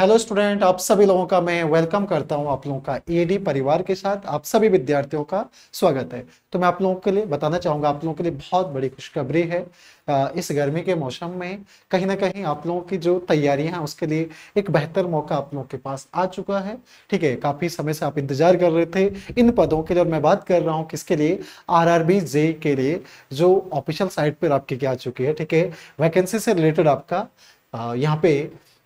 hello student आप सभी लोगों का मैं वेलकम करता हूं आप लोगों का एडी परिवार के साथ आप सभी विद्यार्थियों का स्वागत है तो मैं आप लोगों के लिए बताना चाहूंगा आप लोगों के लिए बहुत बड़ी खुशखबरी है इस गर्मी के मौसम में कहीं ना कहीं आप लोगों की जो तैयारियां हैं उसके लिए एक बेहतर मौका आप लोगों के पास आ चुका है ठीक है काफी समय से आप इंतजार कर रहे थे इन पदों के लिए और मैं बात कर रहा हूँ किसके लिए आर आर के लिए जो ऑफिशियल साइट पर आपकी आ चुकी है ठीक है वैकेंसी से रिलेटेड आपका यहाँ पे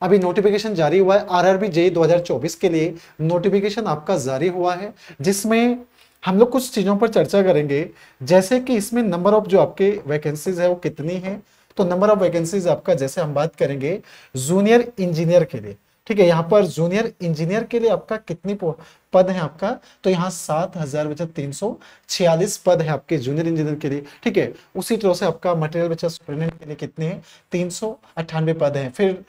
अभी नोटिफिकेशन जारी हुआ है आरआरबी जेई 2024 के लिए नोटिफिकेशन आपका जारी हुआ है जिसमें हम लोग कुछ चीज़ों पर चर्चा करेंगे जैसे कि इसमें नंबर ऑफ जो आपके वैकेंसीज है वो कितनी है तो नंबर ऑफ वैकेंसीज आपका जैसे हम बात करेंगे जूनियर इंजीनियर के लिए ठीक है यहाँ पर जूनियर इंजीनियर के लिए आपका कितनी पद है आपका तो यहाँ सात हजार बच्चा तीन सौ छियालीस पद है आपके जूनियर इंजीनियर के लिए ठीक है उसी तरह से आपका मटेरियल बच्चा सुप्रिटेंडेंट के लिए कितने हैं तीन सौ अट्ठानवे पद हैं फिर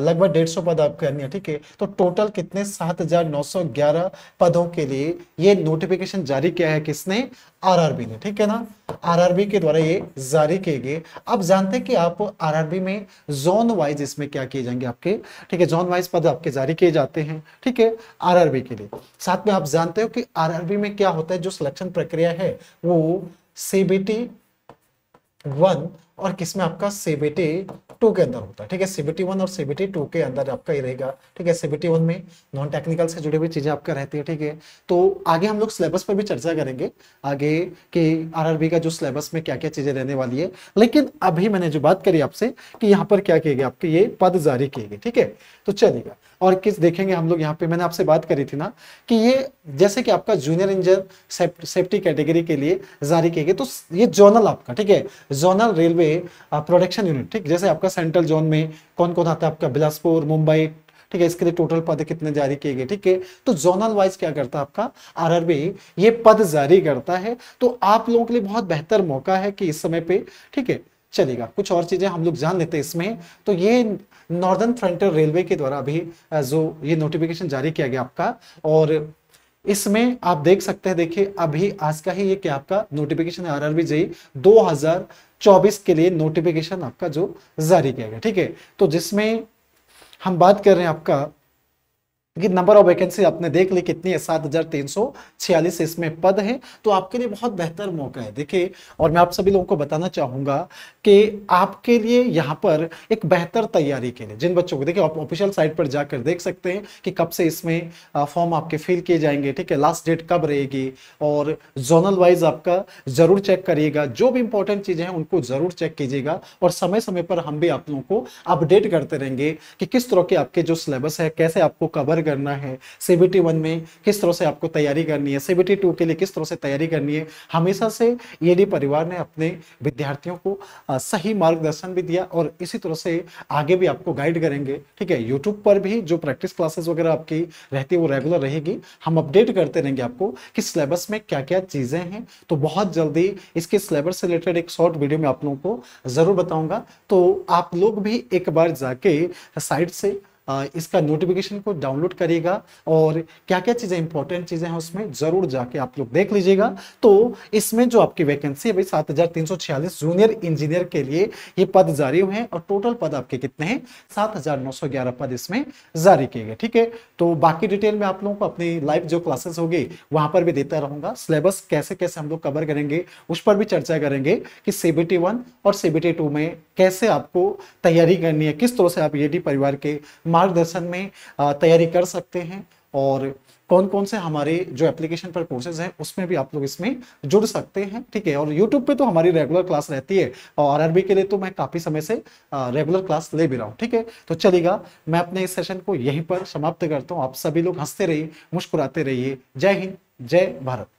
लगभग डेढ़ सौ पद आपको करनी है ठीक है तो टोटल कितने सात हजार नौ सौ ग्यारह पदों के लिए ये नोटिफिकेशन जारी किया है किसने आरआरबी ने ठीक है ना आरआरबी के द्वारा ये जारी किए गए अब जानते हैं कि आप आरआरबी में जोन वाइज इसमें क्या किए जाएंगे आपके ठीक है जोन वाइज पद आपके जारी किए जाते हैं ठीक है आरआरबी के लिए साथ में आप जानते हो कि आरआरबी में क्या होता है जो सिलेक्शन प्रक्रिया है वो सीबीटी वन और किसमें आपका सीबीटी टू के अंदर होता है ठीक है सीबीटी वन और सीबीटी टू के अंदर आपका ये रहेगा ठीक है सीबीटी वन में नॉन टेक्निकल से जुड़ी हुई चीजें आपका रहती है ठीक है तो आगे हम लोग सिलेबस पर भी चर्चा करेंगे आगे कि आरआरबी का जो सिलेबस में क्या क्या चीजें रहने वाली है लेकिन अभी मैंने जो बात करी आपसे कि यहाँ पर क्या किए गए आपके ये पद जारी किए गए ठीक है तो चलेगा और किस देखेंगे हम लोग यहाँ पे मैंने आपसे बात करी थी ना कि ये जैसे कि आपका जूनियर इंजन सेफ्टी कैटेगरी के लिए जारी किए गए तो ये जोनल आपका ठीक है जोनल रेलवे प्रोडक्शन यूनिट ठीक जैसे आपका सेंट्रल जोन में कौन कौन आता है आपका बिलासपुर मुंबई ठीक है इसके लिए टोटल पद कितने जारी किए गए ठीक है तो जोनल वाइज क्या करता है आपका आरआरबी ये पद जारी करता है तो आप लोगों के लिए बहुत बेहतर मौका है कि इस समय पे ठीक है चलेगा कुछ और चीज़ें हम लोग जान लेते हैं इसमें तो ये नॉर्दर्न फ्रंटियर रेलवे के द्वारा अभी जो ये नोटिफिकेशन जारी किया गया आपका और इसमें आप देख सकते हैं देखिए अभी आज का ही ये क्या आपका नोटिफिकेशन है दो हजार 2024 के लिए नोटिफिकेशन आपका जो जारी किया गया ठीक है तो जिसमें हम बात कर रहे हैं आपका क्योंकि नंबर ऑफ वैकेंसी आपने देख ली कितनी है सात हजार तीन सौ छियालीस इसमें पद है तो आपके लिए बहुत बेहतर मौका है देखिए और मैं आप सभी लोगों को बताना चाहूंगा कि आपके लिए यहाँ पर एक बेहतर तैयारी के लिए जिन बच्चों को देखिए आप ऑफिशियल साइट पर जाकर देख सकते हैं कि कब से इसमें फॉर्म आपके फिल किए जाएंगे ठीक है लास्ट डेट कब रहेगी और जोनल वाइज आपका जरूर चेक करिएगा जो भी इंपॉर्टेंट चीजें हैं उनको जरूर चेक कीजिएगा और समय समय पर हम भी आप लोगों को अपडेट करते रहेंगे कि किस तरह के आपके जो सिलेबस है कैसे आपको कवर करना है सीबीटी वन में किस तरह से आपको तैयारी करनी है सीबीटी टू के लिए किस तरह से तैयारी करनी है हमेशा से ईडी e परिवार ने अपने विद्यार्थियों को सही मार्गदर्शन भी दिया और इसी तरह से आगे भी आपको गाइड करेंगे ठीक है यूट्यूब पर भी जो प्रैक्टिस क्लासेस वगैरह आपकी रहती है वो रेगुलर रहेगी हम अपडेट करते रहेंगे आपको कि सिलेबस में क्या क्या चीज़ें हैं तो बहुत जल्दी इसके सिलेबस से रिलेटेड एक शॉर्ट वीडियो में आप लोगों को ज़रूर बताऊंगा तो आप लोग भी एक बार जाके साइट से इसका नोटिफिकेशन को डाउनलोड करिएगा और क्या क्या चीज़ें इंपॉर्टेंट चीज़ें हैं उसमें ज़रूर जाके आप लोग देख लीजिएगा तो इसमें जो आपकी वैकेंसी है भाई सात जूनियर इंजीनियर के लिए ये पद जारी हुए हैं और टोटल पद आपके कितने हैं सात पद इसमें जारी किए गए ठीक है तो बाकी डिटेल में आप लोगों को अपनी लाइव जो क्लासेस होगी वहां पर भी देता रहूंगा सिलेबस कैसे कैसे हम लोग कवर करेंगे उस पर भी चर्चा करेंगे कि सीबीटी वन और सीबीटी टू में कैसे आपको तैयारी करनी है किस तरह से आप ये e परिवार के मार्गदर्शन में तैयारी कर सकते हैं और कौन कौन से हमारे जो एप्लीकेशन पर कोर्सेज हैं उसमें भी आप लोग इसमें जुड़ सकते हैं ठीक है और यूट्यूब पे तो हमारी रेगुलर क्लास रहती है और आर के लिए तो मैं काफ़ी समय से रेगुलर क्लास ले भी रहा हूँ ठीक है तो चलेगा मैं अपने इस सेशन को यहीं पर समाप्त करता हूँ आप सभी लोग हंसते रहिए मुस्कुराते रहिए जय हिंद जय भारत